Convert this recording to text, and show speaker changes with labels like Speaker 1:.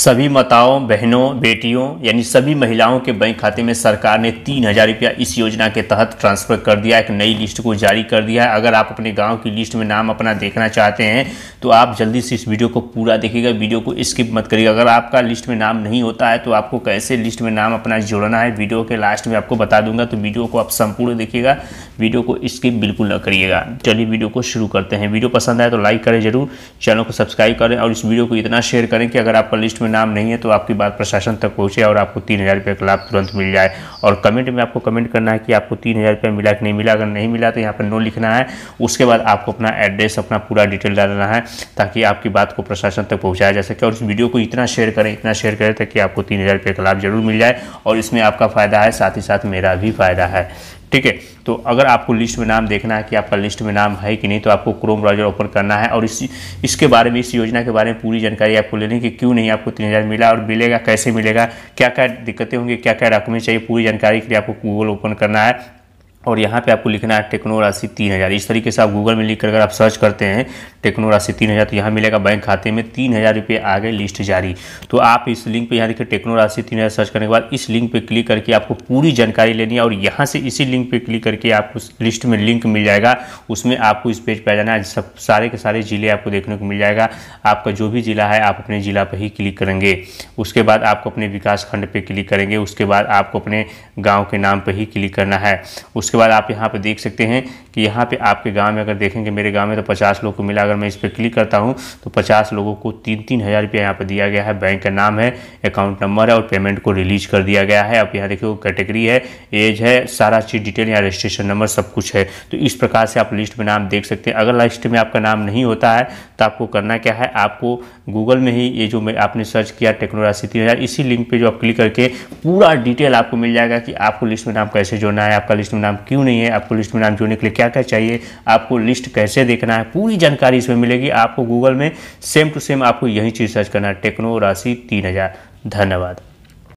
Speaker 1: सभी माताओं बहनों बेटियों यानी सभी महिलाओं के बैंक खाते में सरकार ने तीन हज़ार रुपया इस योजना के तहत ट्रांसफ़र कर दिया एक नई लिस्ट को जारी कर दिया है अगर आप अपने गांव की लिस्ट में नाम अपना देखना चाहते हैं तो आप जल्दी से इस वीडियो को पूरा देखिएगा वीडियो को स्किप मत करिएगा अगर आपका लिस्ट में नाम नहीं होता है तो आपको कैसे लिस्ट में नाम अपना जोड़ना है वीडियो के लास्ट में आपको बता दूंगा तो वीडियो को आप संपूर्ण देखिएगा वीडियो को स्किप बिल्कुल न करिएगा चलिए वीडियो को शुरू करते हैं वीडियो पसंद आए तो लाइक करें जरूर चैनल को सब्सक्राइब करें और इस वीडियो को इतना शेयर करें कि अगर आपका लिस्ट उसमें नाम नहीं है तो आपकी बात प्रशासन तक पहुँचे और आपको तीन हज़ार रुपये का लाभ तुरंत मिल जाए और कमेंट में आपको कमेंट करना है कि आपको तीन हज़ार रुपये मिला कि नहीं मिला अगर नहीं मिला तो यहाँ पर नो लिखना है उसके बाद आपको अपना एड्रेस अपना पूरा डिटेल डालना है ताकि आपकी बात को प्रशासन तक पहुँचाया जा सके और इस वीडियो को इतना शेयर करें इतना शेयर करें ताकि आपको तीन हज़ार रुपये का लाभ जरूर मिल जाए और इसमें आपका फ़ायदा है साथ ही साथ मेरा भी फ़ायदा है ठीक है तो अगर आपको लिस्ट में नाम देखना है कि आपका लिस्ट में नाम है कि नहीं तो आपको क्रोम ब्राउजर ओपन करना है और इस इसके बारे में इस योजना के बारे में पूरी जानकारी आपको लेनी कि क्यों नहीं आपको तीन हज़ार मिला और मिलेगा कैसे मिलेगा क्या क्या दिक्कतें होंगी क्या क्या डॉक्यूमेंट चाहिए पूरी जानकारी के लिए आपको गूगल ओपन करना है और यहाँ पे आपको लिखना है टेक्नो राशि तीन हज़ार इस तरीके से आप गूगल में लिख कर अगर आप सर्च करते हैं टेक्नो राशि तीन हज़ार तो यहाँ मिलेगा बैंक खाते में तीन हज़ार रुपये आ गए लिस्ट जारी तो आप इस लिंक पे यहाँ देखिए टेक्नो राशि तीन हज़ार सर्च करने के बाद इस लिंक पे क्लिक करके आपको पूरी जानकारी लेनी है और यहाँ से इसी लिंक पर क्लिक करके आपको लिस्ट में लिंक मिल जाएगा उसमें आपको इस पेज पर आ जाना है सब सारे के सारे ज़िले आपको देखने को मिल जाएगा आपका जो भी ज़िला है आप अपने ज़िला पर ही क्लिक करेंगे उसके बाद आपको अपने विकास खंड पर क्लिक करेंगे उसके बाद आपको अपने गाँव के नाम पर ही क्लिक करना है उसके उसके बाद आप यहाँ पर देख सकते हैं कि यहाँ पे आपके गांव में अगर देखेंगे मेरे गांव में तो पचास लोग को मिला अगर मैं इस पर क्लिक करता हूँ तो पचास लोगों को तीन तीन हज़ार रुपया यहाँ पर दिया गया है बैंक का नाम है अकाउंट नंबर है और पेमेंट को रिलीज कर दिया गया है आप यहाँ देखिए वो कैटेगरी है एज है सारा चीज़ डिटेल यहाँ रजिस्ट्रेशन नंबर सब कुछ है तो इस प्रकार से आप लिस्ट में नाम देख सकते हैं अगर लिस्ट में आपका नाम नहीं होता है तो आपको करना क्या है आपको गूगल में ही ये जो आपने सर्च किया टेक्नोलॉजी तीन हज़ार इसी लिंक पर जो आप क्लिक करके पूरा डिटेल आपको मिल जाएगा कि आपको लिस्ट में नाम कैसे जोड़ना है आपका लिस्ट में नाम क्यों नहीं है आपको लिस्ट में नाम जोड़ने के लिए क्या क्या क्या चाहिए आपको लिस्ट कैसे देखना है पूरी जानकारी इसमें मिलेगी आपको गूगल में सेम टू सेम आपको यही चीज़ सर्च करना है टेक्नो राशि तीन धन्यवाद